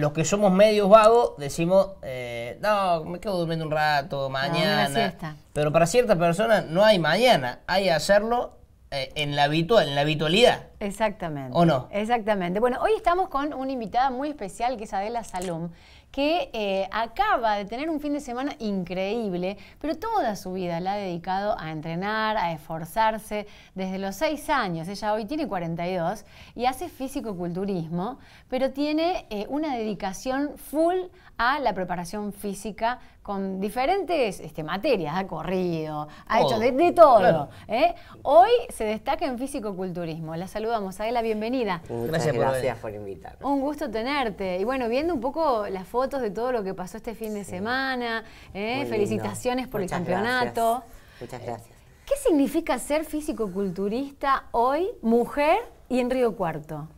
los que somos medios vagos decimos, eh, no, me quedo durmiendo un rato, mañana. Pero para ciertas personas no hay mañana, hay hacerlo eh, en la habitual, en la habitualidad. Exactamente. ¿O no? Exactamente. Bueno, hoy estamos con una invitada muy especial que es Adela Salom que eh, acaba de tener un fin de semana increíble, pero toda su vida la ha dedicado a entrenar, a esforzarse desde los seis años. Ella hoy tiene 42 y hace físico-culturismo, pero tiene eh, una dedicación full a la preparación física con diferentes este, materias, ha corrido, ha hecho de, todo. ¿eh? Hoy se destaca en físico-culturismo. La saludamos, la bienvenida. Muchas gracias, por, gracias invitarme. Un gusto tenerte. Y bueno, viendo un poco las fotos fotos de todo lo que pasó este fin de semana. ¿eh? Felicitaciones por el campeonato. Muchas gracias. ¿Qué significa ser físico-culturista hoy, mujer y en Río Cuarto?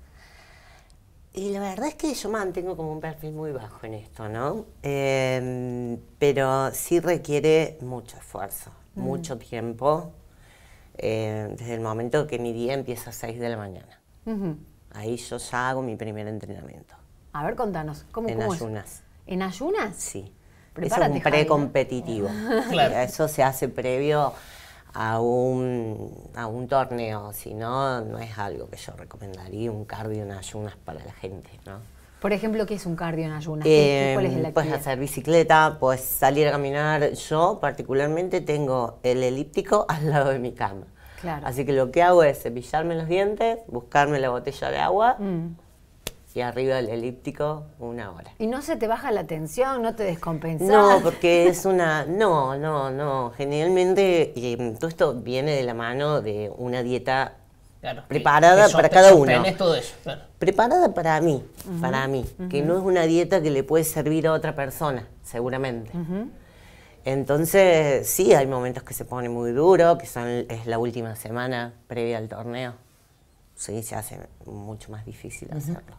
Y la verdad es que yo mantengo como un perfil muy bajo en esto, ¿no? Em, pero sí requiere mucho esfuerzo, mm. mucho tiempo, em, desde el momento que mi día empieza a 6 de la mañana. Ahí yo ya hago mi primer entrenamiento. A ver, contanos, ¿cómo, en ayunas. ¿En ayunas? Sí. es un precompetitivo. Claro. Eh, eso se hace previo a un, a un torneo, si no, no es algo que yo recomendaría, un cardio en ayunas para la gente, ¿no? Por ejemplo, ¿qué es un cardio en ayunas? Eh, puedes hacer bicicleta, puedes salir a caminar. Yo particularmente tengo el elíptico al lado de mi cama. Claro. Así que lo que hago es cepillarme los dientes, buscarme la botella de agua, mm y arriba del elíptico una hora. ¿Y no se te baja la tensión? ¿No te descompensas? No, porque es una... No, no, no. Generalmente eh, todo esto viene de la mano de una dieta preparada para cada uno. todo eso. Preparada para mí, para mí. Que no es una dieta que le puede servir a otra persona, seguramente. Entonces, sí, hay momentos que se pone muy duro, que son, es la última semana previa al torneo sí, se hace mucho más difícil hacerlo.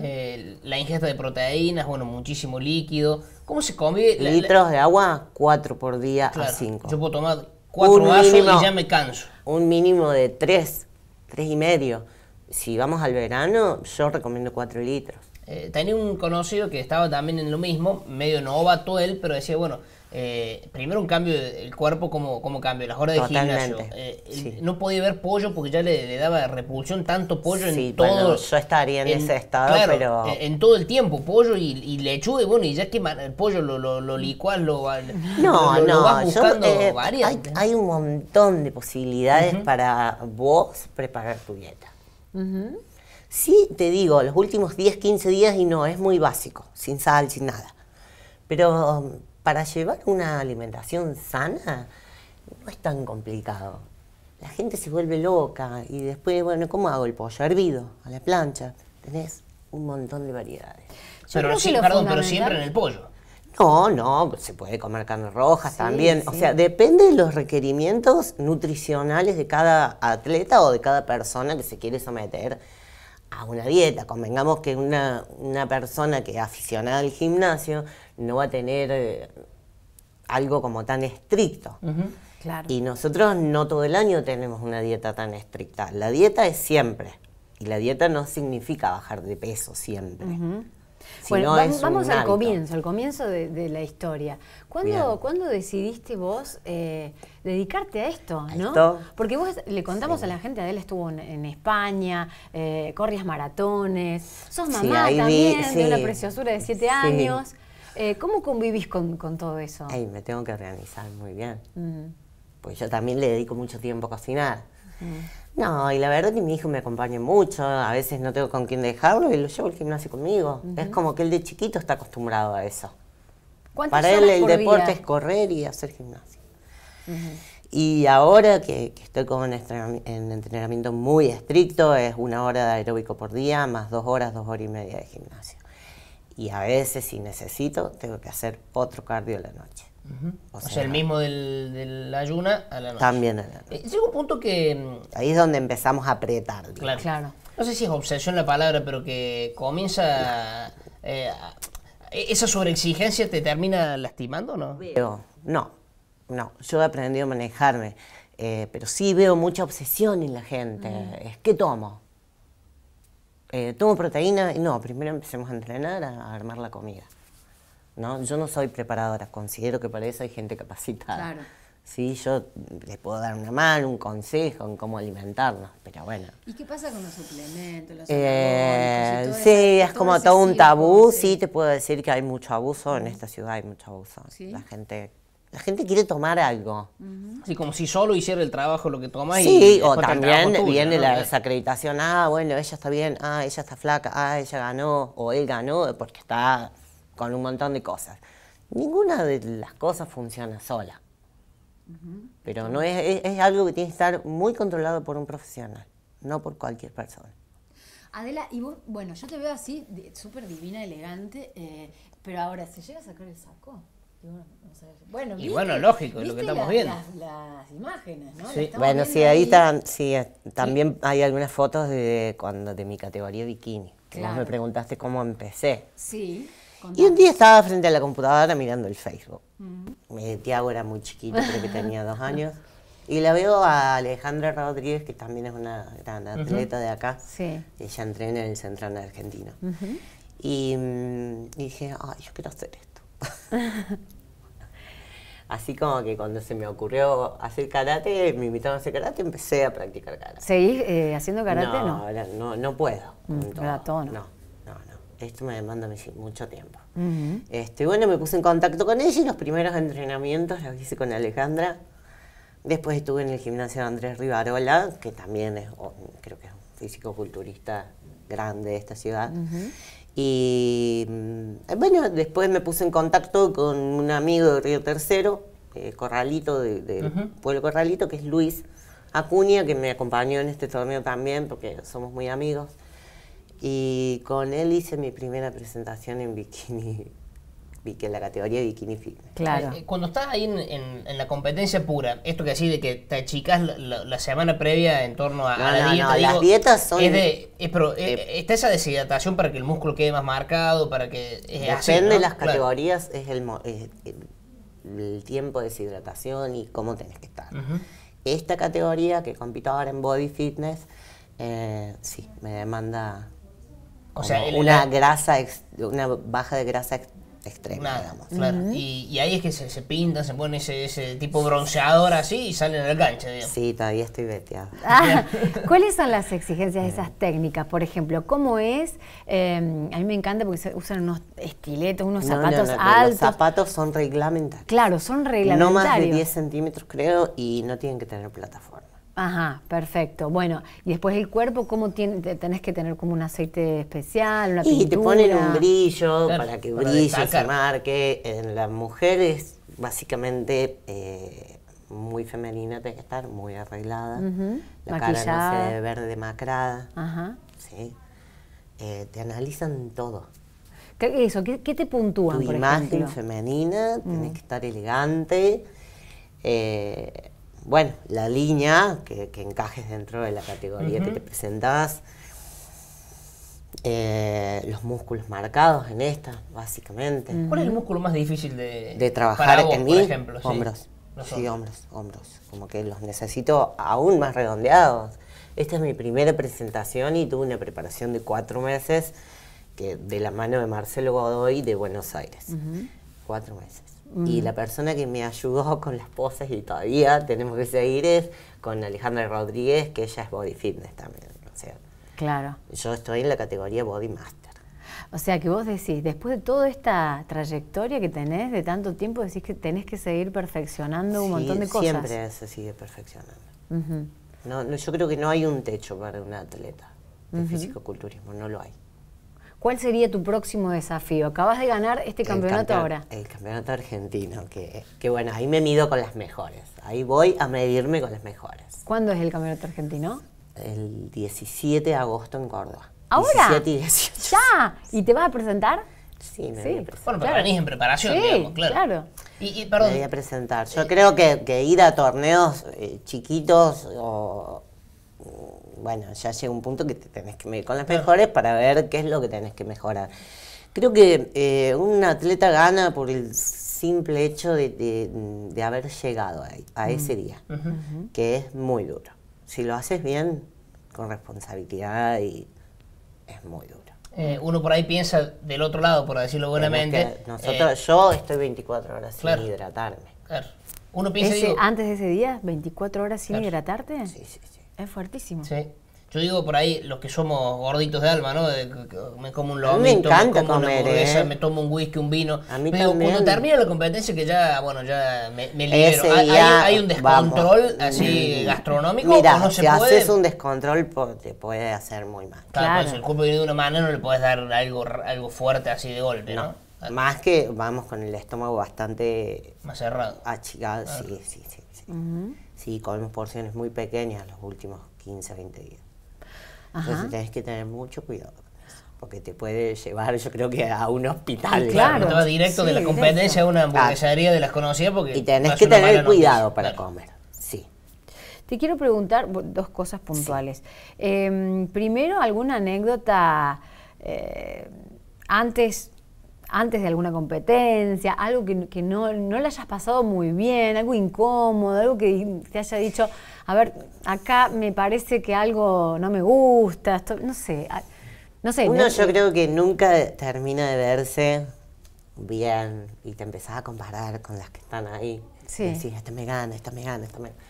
Eh, la ingesta de proteínas, bueno, muchísimo líquido. ¿Cómo se come? Litros de agua, cuatro por día a cinco. Yo puedo tomar 4 vasos y ya me canso. Un mínimo de tres, tres y medio. Si vamos al verano, yo recomiendo cuatro litros. Eh, tenía un conocido que estaba también en lo mismo, medio novato él, pero decía, bueno, eh, primero un cambio del cuerpo, como, como cambio, las horas de gimnasio. Eh, no podía ver pollo porque ya le, daba repulsión tanto pollo en todo. yo estaría en, ese estado, pero. Eh, en, todo el tiempo, pollo y, y, lechuga, bueno, y ya que el pollo lo, lo, lo lo, no, no, buscando hay, un montón de posibilidades para vos preparar tu dieta. Sí, te digo, los últimos 10, 15 días y no, es muy básico, sin sal, sin nada. Pero para llevar una alimentación sana no es tan complicado. La gente se vuelve loca y después, bueno, ¿cómo hago el pollo? Hervido, a la plancha. Tenés un montón de variedades. Pero, sí, perdón, pero siempre en el pollo. No, no, se puede comer carne roja también. O sea, depende de los requerimientos nutricionales de cada atleta o de cada persona que se quiere someter a una dieta. Convengamos que una, una persona que es aficionada al gimnasio no va a tener eh, algo como tan estricto. Y nosotros no todo el año tenemos una dieta tan estricta. La dieta es siempre. Y la dieta no significa bajar de peso siempre. bueno, vamos, al comienzo, al comienzo de, la historia. ¿Cuándo, ¿Cuándo, decidiste vos eh, dedicarte a esto? Porque vos le contamos a la gente, Adela estuvo en, España, eh, corrías maratones, sos mamá también, de una preciosura de siete años. Eh, ¿Cómo convivís con, todo eso? Ay, me tengo que organizar muy bien. Mm. Pues yo también le dedico mucho tiempo a cocinar. Mm. No, y la verdad que mi hijo me acompaña mucho, a veces no tengo con quién dejarlo y lo llevo al gimnasio conmigo. Es como que él de chiquito está acostumbrado a eso. Para él el deporte es correr y hacer gimnasio. Y ahora que, estoy con en entrenamiento muy estricto, es una hora de aeróbico por día, más dos horas, dos horas y media de gimnasio y a veces si necesito tengo que hacer otro cardio a la noche. o, sea, el mismo del, del, ayuna a la noche. También a la eh, noche. llega un punto que... Mm, Ahí es donde empezamos a apretar. Claro. No sé si es obsesión la palabra, pero que comienza... Eh, e, ¿Esa sobreexigencia te termina lastimando o no? no, no. Yo he aprendido a manejarme, eh, pero sí veo mucha obsesión en la gente. Mm. ¿Qué tomo eh, tomo proteína, no, primero empecemos a entrenar, a armar la comida. ¿no? Yo no soy preparadora, considero que para eso hay gente capacitada. Claro. Sí, yo les puedo dar una mano, un consejo en cómo alimentarnos, pero bueno. ¿Y qué pasa con los suplementos? Eh, sí, es como todo un tabú. Sí. te puedo decir que hay mucho abuso, en esta ciudad hay mucho abuso. La gente la gente quiere tomar algo. Así como si solo hiciera el trabajo lo que toma. Sí, y o también viene la desacreditación, ah, bueno, ella está bien, ah, ella está flaca, ah, ella ganó, o él ganó, porque está con un montón de cosas. Ninguna de las cosas funciona sola. Pero no es, algo que tiene que estar muy controlado por un profesional, no por cualquier persona. Adela, y vos, bueno, yo te veo así, súper divina, elegante, eh, pero ahora, ¿se llega a sacar el saco? y bueno, lógico, es lo que estamos viendo. Las, imágenes, ¿no? bueno, sí, ahí, están eh, sí, también hay algunas fotos de, cuando, de mi categoría bikini. Que me preguntaste cómo empecé. Sí. Y un día estaba frente a la computadora mirando el Facebook. Mi Tiago era muy chiquito, creo que tenía dos años. Y la veo a Alejandra Rodríguez, que también es una gran atleta de acá. Sí. Ella entrena en el Central Argentino. y, mm, y, dije, ay, yo quiero hacer esto. Así como que cuando se me ocurrió hacer karate, me invitaron a hacer karate, empecé a practicar karate. ¿Seguís eh, haciendo karate? No, no, no, no puedo. Mm, no, no, no. Esto me demanda mucho tiempo. este, bueno, me puse en contacto con ella y los primeros entrenamientos los hice con Alejandra. Después estuve en el gimnasio de Andrés Rivarola, que también es, creo que es un físico-culturista grande de esta ciudad. Y mm, bueno, después me puse en contacto con un amigo de Río Tercero, eh, Corralito, del Pueblo Corralito, que es Luis Acuña, que me acompañó en este torneo también, porque somos muy amigos. Y con él hice mi primera presentación en bikini que en la categoría de bikini fitness. Claro. Eh, cuando estás ahí en, la competencia pura, esto que así de que te achicas la, semana previa en torno a, la dieta. las dietas son. Eh, eh, está esa deshidratación para que el músculo quede más marcado, para que. depende las categorías, es el, el, tiempo de deshidratación y cómo tenés que estar. Esta categoría que compito ahora en Body Fitness, sí, me demanda o sea, una grasa, una baja de grasa ex, Nada, Claro. y, ahí es que se, se pintan, se pone ese, ese, tipo bronceador así y salen en la cancha. Sí, todavía estoy veteada. Ah, ¿Cuáles son las exigencias de esas técnicas? Por ejemplo, ¿cómo es? Em, a mí me encanta porque se usan unos estiletos, unos zapatos altos. Los zapatos son reglamentarios. Claro, son reglamentarios. No más de 10 centímetros, creo, y no tienen que tener plataforma. Ajá, perfecto. Bueno, y después el cuerpo, ¿cómo tiene, tenés que tener como un aceite especial? Una y te ponen un brillo para que brille, se marque. En las mujeres, básicamente, eh, muy femenina tenés que estar, muy arreglada. La cara no se debe demacrada. Ajá. Sí. Eh, te analizan todo. ¿Qué, eso, ¿qué, te puntúan, tu imagen femenina, tenés mm. que estar elegante. Eh, bueno, la línea, que, encajes dentro de la categoría que te presentas, eh, los músculos marcados en esta, básicamente. ¿Cuál es el músculo más difícil de, trabajar en mí? hombros. Sí. hombros, hombros. Como que los necesito aún más redondeados. Esta es mi primera presentación y tuve una preparación de cuatro meses que, de la mano de Marcelo Godoy de Buenos Aires. Cuatro meses. Y mm. la persona que me ayudó con las poses y todavía tenemos que seguir es con Alejandra Rodríguez, que ella es body fitness también. sea, claro. Yo estoy en la categoría body master. O sea que vos decís, después de toda esta trayectoria que tenés de tanto tiempo, decís que tenés que seguir perfeccionando un montón de cosas. Siempre se sigue perfeccionando. no, yo creo que no hay un techo para un atleta de físico-culturismo, no lo hay. ¿Cuál sería tu próximo desafío? Acabas de ganar este campeonato ahora. El campeonato argentino, que, bueno, ahí me mido con las mejores. Ahí voy a medirme con las mejores. ¿Cuándo es el campeonato argentino? El 17 de agosto en Córdoba. ¿Ahora? 17 y 18. ¡Ya! ¿Y te vas a presentar? Sí, me sí. Voy a Bueno, venís en preparación, sí, digamos, claro. claro. Y, Me voy a presentar. Yo eh, creo que, ir a torneos eh, chiquitos o bueno, ya llega un punto que te tenés que ir con las mejores para ver qué es lo que tenés que mejorar. Creo que eh, un atleta gana por el simple hecho de, de, haber llegado a, a mm. ese día, que es muy duro. Si lo haces bien, con responsabilidad, y es muy duro. Eh, uno por ahí piensa del otro lado, por decirlo buenamente. Nosotros, eh, yo estoy 24 horas sin hidratarme. Uno piensa, antes de ese día, 24 horas sin hidratarte. sí, sí. Es fuertísimo. Sí. Yo digo por ahí, los que somos gorditos de alma, ¿no? Me como un lomito, me, encanta una hamburguesa, ¿eh? me tomo un whisky, un vino. A mí Pero cuando termina la competencia que ya, bueno, ya me, libero. Hay, hay, un descontrol así mm. gastronómico. se si haces un descontrol te puede hacer muy mal. Claro, Si pues el cuerpo viene de una mano no le puedes dar algo, algo fuerte así de golpe, ¿no? Más que vamos con el estómago bastante... Más cerrado. sí, sí, sí. Y comemos porciones muy pequeñas los últimos 15, 20 días. Entonces tenés que tener mucho cuidado porque te puede llevar, yo creo que a un hospital. claro, directo de la competencia a una hamburguesería de las conocidas porque y tenés que tener cuidado para comer. Sí. Te quiero preguntar dos cosas puntuales. Em, primero, alguna anécdota eh, antes antes de alguna competencia, algo que, no, no le hayas pasado muy bien, algo incómodo, algo que te haya dicho, a ver, acá me parece que algo no me gusta, no sé. No sé, Uno yo creo que nunca termina de verse bien y te empezás a comparar con las que están ahí. Sí. decís, esta me gana, esta me gana, esta me gana.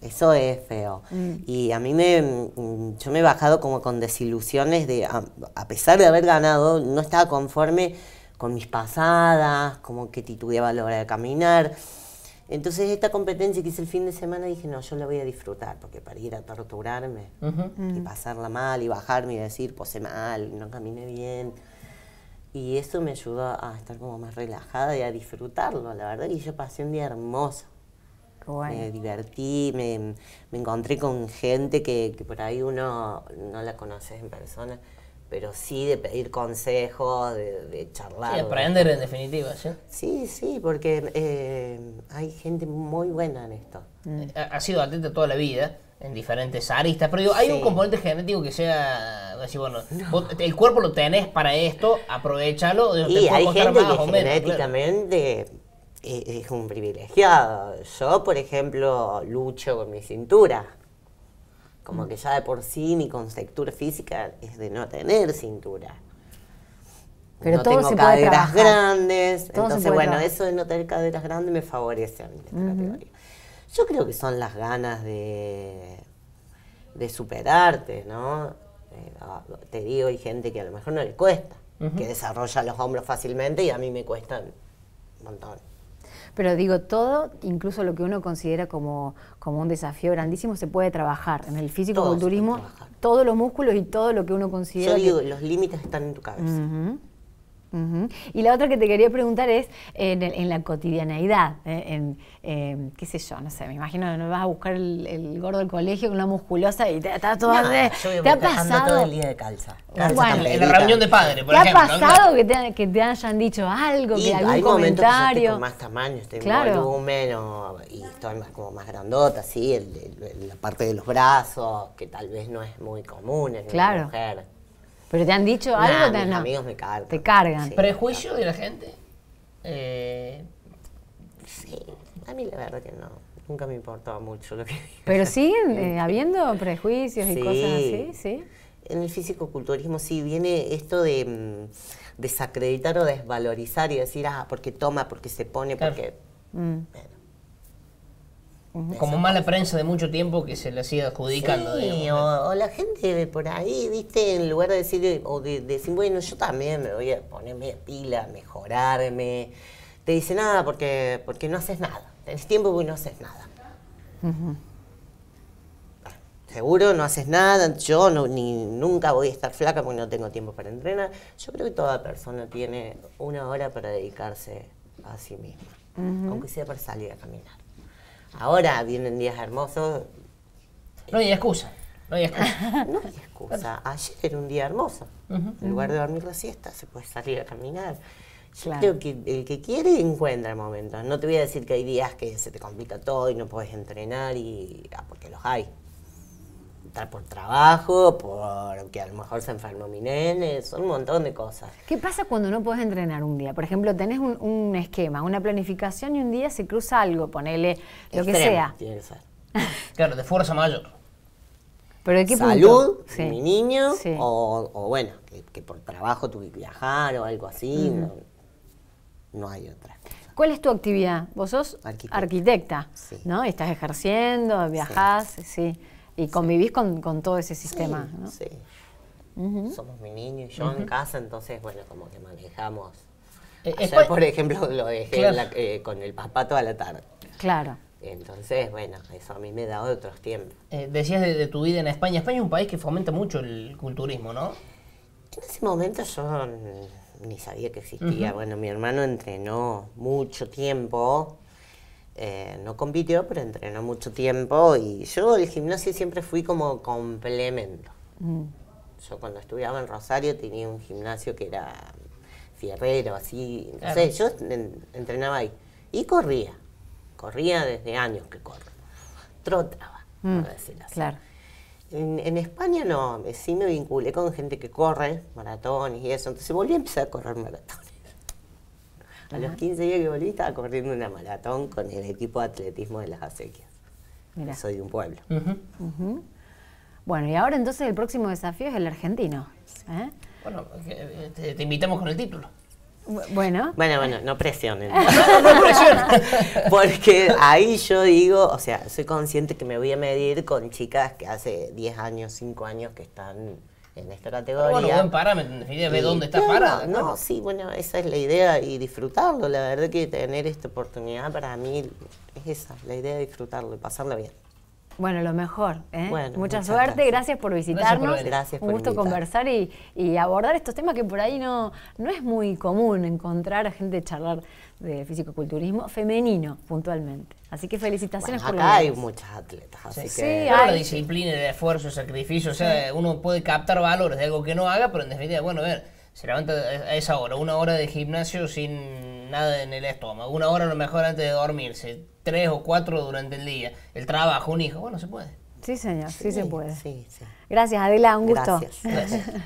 Eso es feo. Mm. Y a mí me, yo me he bajado como con desilusiones de, a pesar de haber ganado, no estaba conforme con mis pasadas, como que titubeaba a la hora de caminar. Entonces esta competencia que hice el fin de semana dije, no, yo la voy a disfrutar, porque para ir a torturarme mm. y pasarla mal y bajarme y decir, posé mal, no caminé bien. Y eso me ayudó a estar como más relajada y a disfrutarlo, la verdad y yo pasé un día hermoso. Me divertí, me, encontré con gente que, que por ahí uno no la conoces en persona pero sí de pedir consejos, de, charlar. De aprender en definitiva, ¿sí? Sí, porque eh, hay gente muy buena en esto. Mm. Ha, sido atenta toda la vida, en diferentes aristas, pero hay un componente genético que sea, bueno, el cuerpo lo tenés para esto, aprovechalo. Y hay gente que genéticamente eh, es un privilegiado. Yo, por ejemplo, lucho con mi cintura. Como mm. que ya de por sí mi conceptura física es de no tener cintura. Pero no tengo caderas grandes. entonces, bueno, eso de no tener caderas grandes me favorece a mí esta categoría. Yo creo que son las ganas de, de superarte, ¿no? Eh, te digo, hay gente que a lo mejor no le cuesta, que desarrolla los hombros fácilmente y a mí me cuestan un montón. Pero digo, todo, incluso lo que uno considera como, como un desafío grandísimo, se puede trabajar. En el físico-culturismo, todos los músculos y todo lo que uno considera. los límites están en tu cabeza. Y la otra que te quería preguntar es en, en la cotidianeidad, ¿eh? en eh, qué sé yo, no sé, me imagino que no vas a buscar el, el gordo del colegio con una musculosa y te, está todo de, ¿te ha pasado el día de calza. en la reunión de padres por ¿te ejemplo. ha pasado que, te, hayan dicho algo, y que algún hay comentario? Que con más tamaño, estoy claro. menos y estoy más, como más grandota, sí, la parte de los brazos, que tal vez no es muy común en claro. una mujer ¿Pero te han dicho algo? no? amigos me cargan. Te cargan. ¿Prejuicio de la gente? Eh, sí, a mí la verdad que no. Nunca me importaba mucho lo que... Pero siguen eh, habiendo prejuicios y cosas así, ¿sí? En el físico-culturismo sí viene esto de mm, desacreditar o desvalorizar y decir, ah, porque toma, porque se pone, porque... Mm como mala prensa de mucho tiempo que se le sigue adjudicando. o, la gente por ahí, viste, en lugar de decir, decir, bueno, yo también me voy a ponerme pila, mejorarme, te dice nada ah, porque, porque no haces nada. Tenés tiempo porque no haces nada. Seguro no haces nada, yo no, ni nunca voy a estar flaca porque no tengo tiempo para entrenar. Yo creo que toda persona tiene una hora para dedicarse a sí misma, aunque sea para salir a caminar. Ahora vienen días hermosos. No hay excusa. No hay excusa. no hay excusa. Ayer era un día hermoso. en lugar de dormir la siesta, se puede salir a caminar. Yo creo que el que quiere encuentra el momento. No te voy a decir que hay días que se te complica todo y no puedes entrenar, y ah, porque los hay. Estar por trabajo, por que a lo mejor se enfermó mi nene, son un montón de cosas. ¿Qué pasa cuando no puedes entrenar un día? Por ejemplo, tenés un, esquema, una planificación y un día se cruza algo, ponele lo que sea. claro, de fuerza mayor. ¿Pero de qué Salud, punto? mi niño, o, bueno, que, por trabajo tuve que viajar o algo así, no, hay otra. ¿Cuál es tu actividad? Vos sos arquitecta, ¿no? Estás ejerciendo, viajás, sí. Y convivís con, todo ese sistema, ¿no? Sí. Somos mi niño y yo en casa, entonces, bueno, como que manejamos. Eh, por ejemplo, lo dejé eh, con el papá toda la tarde. Claro. Entonces, bueno, eso a mí me da otros tiempos. Eh, decías de, tu vida en España. España es un país que fomenta mucho el culturismo, ¿no? En ese momento yo ni sabía que existía. Bueno, mi hermano entrenó mucho tiempo eh, no compitió, pero entrenó mucho tiempo y yo el gimnasio siempre fui como complemento. Mm. Yo cuando estudiaba en Rosario tenía un gimnasio que era fierrero, así, no sé, yo entrenaba ahí y corría, corría desde años que corro, trotaba, mm, para así. En, en, España no, sí me vinculé con gente que corre maratones y eso, entonces volví a empezar a correr maratones. A los 15 días que volví estaba corriendo una maratón con el equipo de atletismo de las acequias. Soy de un pueblo. Bueno, y ahora entonces el próximo desafío es el argentino. ¿eh? Bueno, eh, eh, te, invitamos con el título. Bueno. Bueno, bueno, no presionen. no, no presionen. Porque ahí yo digo, o sea, soy consciente que me voy a medir con chicas que hace 10 años, 5 años que están en esta categoría. Pero bueno, buen parámetro, en dónde está para? No, sí, bueno, esa es la idea y disfrutarlo. La verdad que tener esta oportunidad para mí es esa, la idea de disfrutarlo y pasarlo bien. Bueno, lo mejor. ¿eh? mucha, suerte, gracias. por visitarnos. Un gusto conversar y, abordar estos temas que por ahí no, no es muy común encontrar a gente charlar de fisicoculturismo femenino puntualmente. Así que felicitaciones acá por acá hay muchas atletas, así que... hay, disciplina, el esfuerzo, sacrificio, o sea, uno puede captar valores de algo que no haga, pero en definitiva, bueno, a ver se levanta a esa hora, una hora de gimnasio sin nada en el estómago, una hora a lo mejor antes de dormirse, tres o cuatro durante el día, el trabajo, un hijo, bueno, se puede. Sí, señor, sí, se puede. Gracias, Adela, un gusto. Gracias.